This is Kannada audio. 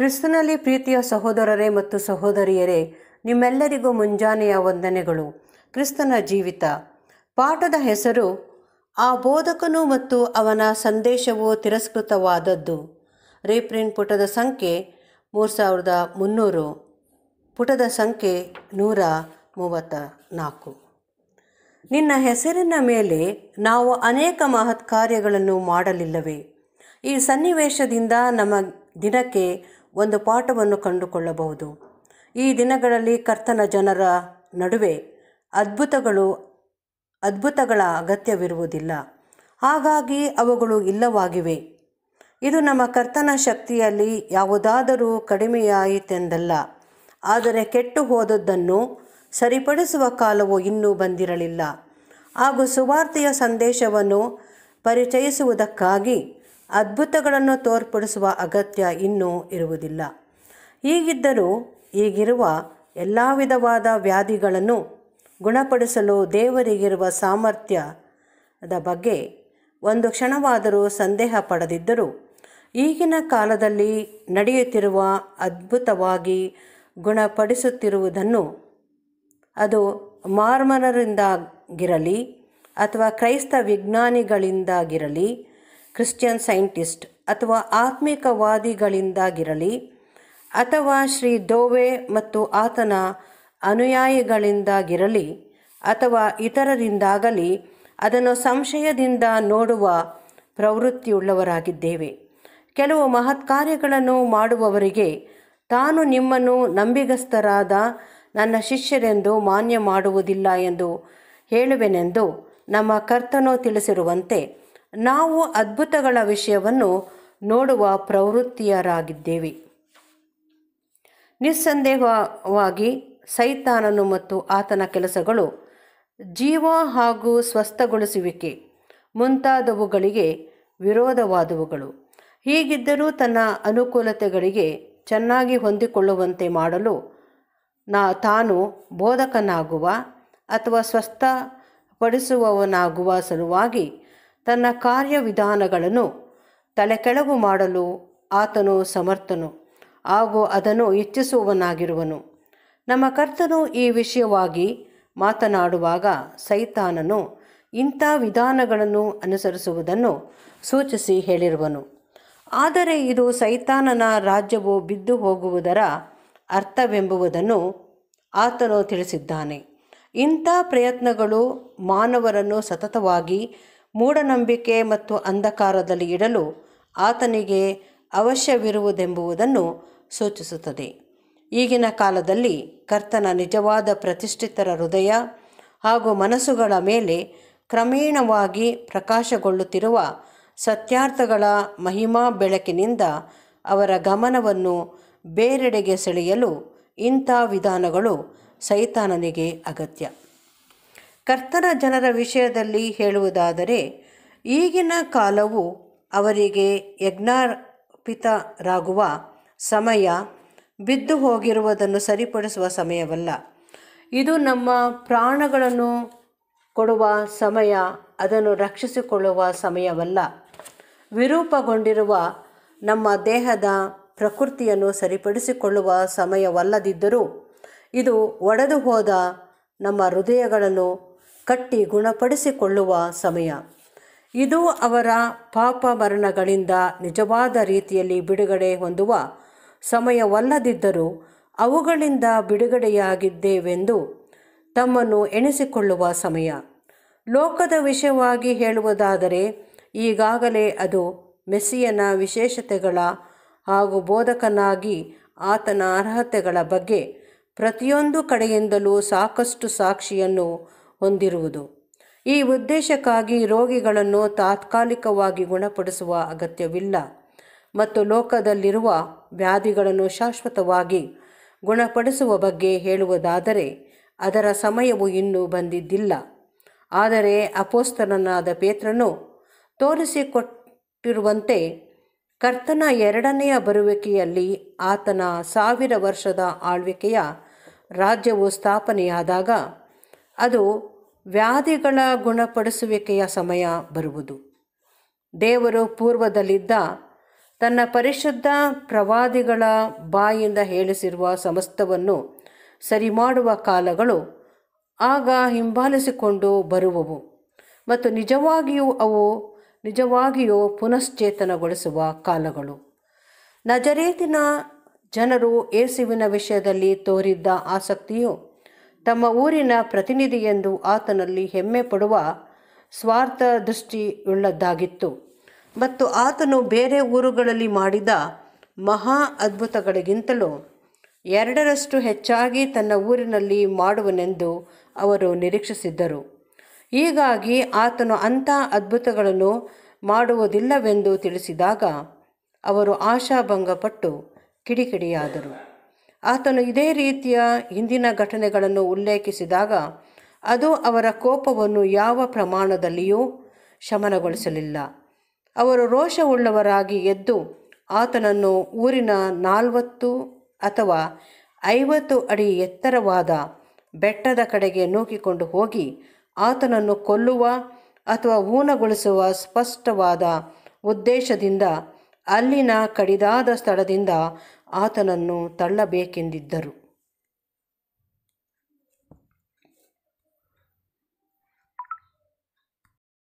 ಕ್ರಿಸ್ತನಲ್ಲಿ ಪ್ರೀತಿಯ ಸಹೋದರರೇ ಮತ್ತು ಸಹೋದರಿಯರೇ ನಿಮ್ಮೆಲ್ಲರಿಗೂ ಮುಂಜಾನೆಯ ವಂದನೆಗಳು ಕ್ರಿಸ್ತನ ಜೀವಿತ ಪಾಠದ ಹೆಸರು ಆ ಬೋಧಕನು ಮತ್ತು ಅವನ ಸಂದೇಶವು ತಿರಸ್ಕೃತವಾದದ್ದು ರೀಪ್ರಿಂಟ್ ಪುಟದ ಸಂಖ್ಯೆ ಮೂರು ಸಾವಿರದ ಮುನ್ನೂರು ಪುಟದ ಸಂಖ್ಯೆ ನೂರ ಮೂವತ್ತ ನಾಲ್ಕು ನಿನ್ನ ಹೆಸರಿನ ಮೇಲೆ ನಾವು ಅನೇಕ ಮಹತ್ ಕಾರ್ಯಗಳನ್ನು ಮಾಡಲಿಲ್ಲವೇ ಈ ಸನ್ನಿವೇಶದಿಂದ ನಮ್ಮ ದಿನಕ್ಕೆ ಒಂದು ಪಾಠವನ್ನು ಕಂಡುಕೊಳ್ಳಬಹುದು ಈ ದಿನಗಳಲ್ಲಿ ಕರ್ತನ ಜನರ ನಡುವೆ ಅದ್ಭುತಗಳು ಅದ್ಭುತಗಳ ಅಗತ್ಯವಿರುವುದಿಲ್ಲ ಹಾಗಾಗಿ ಅವುಗಳು ಇಲ್ಲವಾಗಿವೆ ಇದು ನಮ್ಮ ಕರ್ತನ ಶಕ್ತಿಯಲ್ಲಿ ಯಾವುದಾದರೂ ಕಡಿಮೆಯಾಯಿತೆಂದಲ್ಲ ಆದರೆ ಕೆಟ್ಟು ಹೋದದ್ದನ್ನು ಸರಿಪಡಿಸುವ ಕಾಲವು ಇನ್ನೂ ಬಂದಿರಲಿಲ್ಲ ಹಾಗೂ ಸುವಾರ್ತೆಯ ಸಂದೇಶವನ್ನು ಪರಿಚಯಿಸುವುದಕ್ಕಾಗಿ ಅದ್ಭುತಗಳನ್ನು ತೋರ್ಪಡಿಸುವ ಅಗತ್ಯ ಇನ್ನೂ ಇರುವುದಿಲ್ಲ ಹೀಗಿದ್ದರೂ ಈಗಿರುವ ಎಲ್ಲ ವಿಧವಾದ ವ್ಯಾಧಿಗಳನ್ನು ಗುಣಪಡಿಸಲು ದೇವರಿಗಿರುವ ಸಾಮರ್ಥ್ಯದ ಬಗ್ಗೆ ಒಂದು ಕ್ಷಣವಾದರೂ ಸಂದೇಹ ಪಡೆದಿದ್ದರೂ ಈಗಿನ ಕಾಲದಲ್ಲಿ ನಡೆಯುತ್ತಿರುವ ಅದ್ಭುತವಾಗಿ ಗುಣಪಡಿಸುತ್ತಿರುವುದನ್ನು ಅದು ಮಾರ್ಮರರಿಂದಾಗಿರಲಿ ಅಥವಾ ಕ್ರೈಸ್ತ ವಿಜ್ಞಾನಿಗಳಿಂದಾಗಿರಲಿ ಕ್ರಿಶ್ಚಿಯನ್ ಸೈಂಟಿಸ್ಟ್ ಅಥವಾ ಆತ್ಮಿಕವಾದಿಗಳಿಂದಾಗಿರಲಿ ಅಥವಾ ಶ್ರೀ ದೋವೆ ಮತ್ತು ಆತನ ಅನುಯಾಯಿಗಳಿಂದಾಗಿರಲಿ ಅಥವಾ ಇತರರಿಂದಾಗಲಿ ಅದನ್ನು ಸಂಶಯದಿಂದ ನೋಡುವ ಪ್ರವೃತ್ತಿಯುಳ್ಳವರಾಗಿದ್ದೇವೆ ಕೆಲವು ಮಹತ್ ಕಾರ್ಯಗಳನ್ನು ಮಾಡುವವರಿಗೆ ತಾನು ನಿಮ್ಮನ್ನು ನಂಬಿಗಸ್ತರಾದ ನನ್ನ ಶಿಷ್ಯರೆಂದು ಮಾನ್ಯ ಮಾಡುವುದಿಲ್ಲ ಎಂದು ಹೇಳುವೆನೆಂದು ನಮ್ಮ ಕರ್ತನು ತಿಳಿಸಿರುವಂತೆ ನಾವು ಅದ್ಭುತಗಳ ವಿಷಯವನ್ನು ನೋಡುವ ಪ್ರವೃತ್ತಿಯರಾಗಿದ್ದೇವೆ ನಿಸ್ಸಂದೇಹವಾಗಿ ಸೈತಾನನು ಮತ್ತು ಆತನ ಕೆಲಸಗಳು ಜೀವ ಹಾಗೂ ಸ್ವಸ್ಥಗೊಳಿಸುವಿಕೆ ಮುಂತಾದವುಗಳಿಗೆ ವಿರೋಧವಾದವುಗಳು ಹೀಗಿದ್ದರೂ ತನ್ನ ಅನುಕೂಲತೆಗಳಿಗೆ ಚೆನ್ನಾಗಿ ಹೊಂದಿಕೊಳ್ಳುವಂತೆ ಮಾಡಲು ನಾ ತಾನು ಬೋಧಕನಾಗುವ ಅಥವಾ ಸ್ವಸ್ಥಪಡಿಸುವವನಾಗುವ ಸಲುವಾಗಿ ತನ್ನ ಕಾರ್ಯವಿಧಾನಗಳನ್ನು ತಲೆಕೆಳಗು ಮಾಡಲು ಆತನು ಸಮರ್ಥನು ಹಾಗೂ ಅದನ್ನು ಇಚ್ಛಿಸುವವನಾಗಿರುವನು ನಮ್ಮ ಕರ್ತನು ಈ ವಿಷಯವಾಗಿ ಮಾತನಾಡುವಾಗ ಸೈತಾನನು ಇಂಥ ವಿಧಾನಗಳನ್ನು ಅನುಸರಿಸುವುದನ್ನು ಸೂಚಿಸಿ ಹೇಳಿರುವನು ಆದರೆ ಇದು ಸೈತಾನನ ರಾಜ್ಯವು ಬಿದ್ದು ಹೋಗುವುದರ ಅರ್ಥವೆಂಬುವುದನ್ನು ಆತನು ತಿಳಿಸಿದ್ದಾನೆ ಇಂಥ ಪ್ರಯತ್ನಗಳು ಮಾನವರನ್ನು ಸತತವಾಗಿ ಮೂಢನಂಬಿಕೆ ಮತ್ತು ಅಂಧಕಾರದಲ್ಲಿ ಇಡಲು ಆತನಿಗೆ ಅವಶ್ಯವಿರುವುದೆಂಬುವುದನ್ನು ಸೂಚಿಸುತ್ತದೆ ಈಗಿನ ಕಾಲದಲ್ಲಿ ಕರ್ತನ ನಿಜವಾದ ಪ್ರತಿಷ್ಠಿತರ ಹೃದಯ ಹಾಗೂ ಮನಸ್ಸುಗಳ ಮೇಲೆ ಕ್ರಮೇಣವಾಗಿ ಪ್ರಕಾಶಗೊಳ್ಳುತ್ತಿರುವ ಸತ್ಯಾರ್ಥಗಳ ಮಹಿಮಾ ಬೆಳಕಿನಿಂದ ಅವರ ಗಮನವನ್ನು ಬೇರೆಡೆಗೆ ಸೆಳೆಯಲು ಇಂಥ ವಿಧಾನಗಳು ಸೈತಾನನಿಗೆ ಅಗತ್ಯ ಕರ್ತನ ಜನರ ವಿಷಯದಲ್ಲಿ ಹೇಳುವುದಾದರೆ ಈಗಿನ ಕಾಲವು ಅವರಿಗೆ ಯಜ್ಞಾರ್ಪಿತರಾಗುವ ಸಮಯ ಬಿದ್ದು ಹೋಗಿರುವುದನ್ನು ಸರಿಪಡಿಸುವ ಸಮಯವಲ್ಲ ಇದು ನಮ್ಮ ಪ್ರಾಣಗಳನ್ನು ಕೊಡುವ ಸಮಯ ಅದನ್ನು ರಕ್ಷಿಸಿಕೊಳ್ಳುವ ಸಮಯವಲ್ಲ ವಿರೂಪಗೊಂಡಿರುವ ನಮ್ಮ ದೇಹದ ಪ್ರಕೃತಿಯನ್ನು ಸರಿಪಡಿಸಿಕೊಳ್ಳುವ ಸಮಯವಲ್ಲದಿದ್ದರೂ ಇದು ಒಡೆದು ಹೋದ ನಮ್ಮ ಹೃದಯಗಳನ್ನು ಕಟ್ಟಿ ಗುಣಪಡಿಸಿಕೊಳ್ಳುವ ಸಮಯ ಇದು ಅವರ ಪಾಪ ಮರಣಗಳಿಂದ ನಿಜವಾದ ರೀತಿಯಲ್ಲಿ ಬಿಡುಗಡೆ ಹೊಂದುವ ಸಮಯವಲ್ಲದಿದ್ದರೂ ಅವುಗಳಿಂದ ಬಿಡುಗಡೆಯಾಗಿದ್ದೇವೆಂದು ತಮ್ಮನ್ನು ಎಣಿಸಿಕೊಳ್ಳುವ ಸಮಯ ಲೋಕದ ವಿಷಯವಾಗಿ ಹೇಳುವುದಾದರೆ ಈಗಾಗಲೇ ಅದು ಮೆಸ್ಸಿಯನ ವಿಶೇಷತೆಗಳ ಹಾಗೂ ಬೋಧಕನಾಗಿ ಆತನ ಅರ್ಹತೆಗಳ ಬಗ್ಗೆ ಪ್ರತಿಯೊಂದು ಕಡೆಯಿಂದಲೂ ಸಾಕಷ್ಟು ಸಾಕ್ಷಿಯನ್ನು ಹೊಂದಿರುವುದು ಈ ಉದ್ದೇಶಕ್ಕಾಗಿ ರೋಗಿಗಳನ್ನು ತಾತ್ಕಾಲಿಕವಾಗಿ ಗುಣಪಡಿಸುವ ಅಗತ್ಯವಿಲ್ಲ ಮತ್ತು ಲೋಕದಲ್ಲಿರುವ ವ್ಯಾಧಿಗಳನ್ನು ಶಾಶ್ವತವಾಗಿ ಗುಣಪಡಿಸುವ ಬಗ್ಗೆ ಹೇಳುವುದಾದರೆ ಅದರ ಸಮಯವು ಇನ್ನೂ ಬಂದಿದ್ದಿಲ್ಲ ಆದರೆ ಅಪೋಸ್ತನನಾದ ಪೇತ್ರನು ತೋರಿಸಿಕೊಟ್ಟಿರುವಂತೆ ಕರ್ತನ ಎರಡನೆಯ ಬರುವಿಕೆಯಲ್ಲಿ ಆತನ ಸಾವಿರ ವರ್ಷದ ಆಳ್ವಿಕೆಯ ರಾಜ್ಯವು ಸ್ಥಾಪನೆಯಾದಾಗ ಅದು ವ್ಯಾಧಿಗಳ ಗುಣಪಡಿಸುವಿಕೆಯ ಸಮಯ ಬರುವುದು ದೇವರು ಪೂರ್ವದಲ್ಲಿದ್ದ ತನ್ನ ಪರಿಶುದ್ಧ ಪ್ರವಾದಿಗಳ ಬಾಯಿಂದ ಹೇಳಿಸಿರುವ ಸಮಸ್ತವನ್ನು ಸರಿ ಮಾಡುವ ಕಾಲಗಳು ಆಗ ಹಿಂಬಾಲಿಸಿಕೊಂಡು ಬರುವವು ಮತ್ತು ನಿಜವಾಗಿಯೂ ಅವು ನಿಜವಾಗಿಯೂ ಪುನಶ್ಚೇತನಗೊಳಿಸುವ ಕಾಲಗಳು ನಜರೇತಿನ ಜನರು ಏಸುವಿನ ವಿಷಯದಲ್ಲಿ ತೋರಿದ್ದ ಆಸಕ್ತಿಯು ತಮ್ಮ ಊರಿನ ಪ್ರತಿನಿಧಿಯೆಂದು ಆತನಲ್ಲಿ ಹೆಮ್ಮೆ ಪಡುವ ಸ್ವಾರ್ಥ ದೃಷ್ಟಿಯುಳ್ಳದ್ದಾಗಿತ್ತು ಮತ್ತು ಆತನು ಬೇರೆ ಊರುಗಳಲ್ಲಿ ಮಾಡಿದ ಮಹಾ ಅದ್ಭುತಗಳಿಗಿಂತಲೂ ಎರಡರಷ್ಟು ಹೆಚ್ಚಾಗಿ ತನ್ನ ಊರಿನಲ್ಲಿ ಮಾಡುವನೆಂದು ಅವರು ನಿರೀಕ್ಷಿಸಿದ್ದರು ಹೀಗಾಗಿ ಆತನು ಅಂಥ ಅದ್ಭುತಗಳನ್ನು ಮಾಡುವುದಿಲ್ಲವೆಂದು ತಿಳಿಸಿದಾಗ ಅವರು ಆಶಾಭಂಗಪಟ್ಟು ಕಿಡಿಕಿಡಿಯಾದರು ಆತನು ಇದೇ ರೀತಿಯ ಹಿಂದಿನ ಘಟನೆಗಳನ್ನು ಉಲ್ಲೇಖಿಸಿದಾಗ ಅದು ಅವರ ಕೋಪವನ್ನು ಯಾವ ಪ್ರಮಾಣದಲ್ಲಿಯೂ ಶಮನಗೊಳಿಸಲಿಲ್ಲ ಅವರು ರೋಷವುಳ್ಳವರಾಗಿ ಎದ್ದು ಆತನನ್ನು ಊರಿನ ನಾಲ್ವತ್ತು ಅಥವಾ ಐವತ್ತು ಅಡಿ ಎತ್ತರವಾದ ಬೆಟ್ಟದ ಕಡೆಗೆ ನೂಕಿಕೊಂಡು ಹೋಗಿ ಆತನನ್ನು ಕೊಲ್ಲುವ ಅಥವಾ ಊನಗೊಳಿಸುವ ಸ್ಪಷ್ಟವಾದ ಉದ್ದೇಶದಿಂದ ಅಲ್ಲಿನ ಕಡಿದಾದ ಸ್ಥಳದಿಂದ ಆತನನ್ನು ತಳ್ಳಬೇಕೆಂದಿದ್ದರು